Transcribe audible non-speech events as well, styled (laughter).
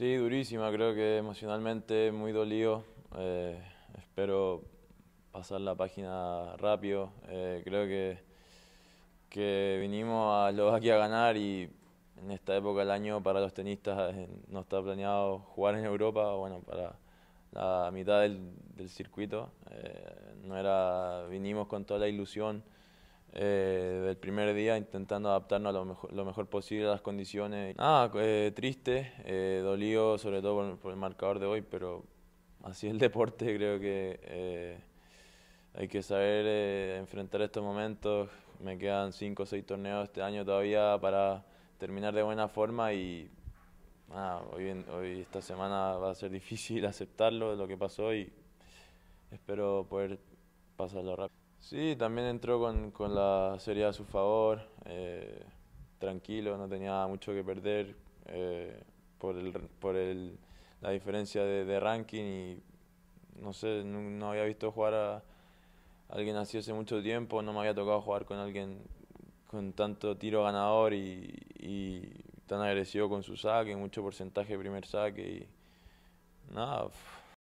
Sí, durísima, creo que emocionalmente muy dolido. Eh, espero pasar la página rápido. Eh, creo que, que vinimos a aquí a ganar y en esta época del año para los tenistas eh, no está planeado jugar en Europa, bueno, para la mitad del, circuito. no era, vinimos con toda la ilusión eh, primer día intentando adaptarnos a lo mejor, lo mejor posible a las condiciones. Nada, eh, triste, eh, dolido sobre todo por, el marcador de hoy, pero así es el (laughs) deporte, creo que eh, hay que saber eh, enfrentar estos momentos. Me quedan cinco o seis torneos este año todavía para terminar de buena forma y hoy, hoy esta semana va a ser difícil (laughs) aceptarlo, lo que pasó y espero poder pasarlo rápido. Sí, también entró con, con la serie a su favor, eh, tranquilo, no tenía mucho que perder eh, por, el, por el, la diferencia de, ranking y no sé, no, había visto jugar a alguien así hace mucho tiempo, no me había tocado jugar con alguien con tanto tiro ganador y, y tan agresivo con su saque, mucho porcentaje de primer saque y nada,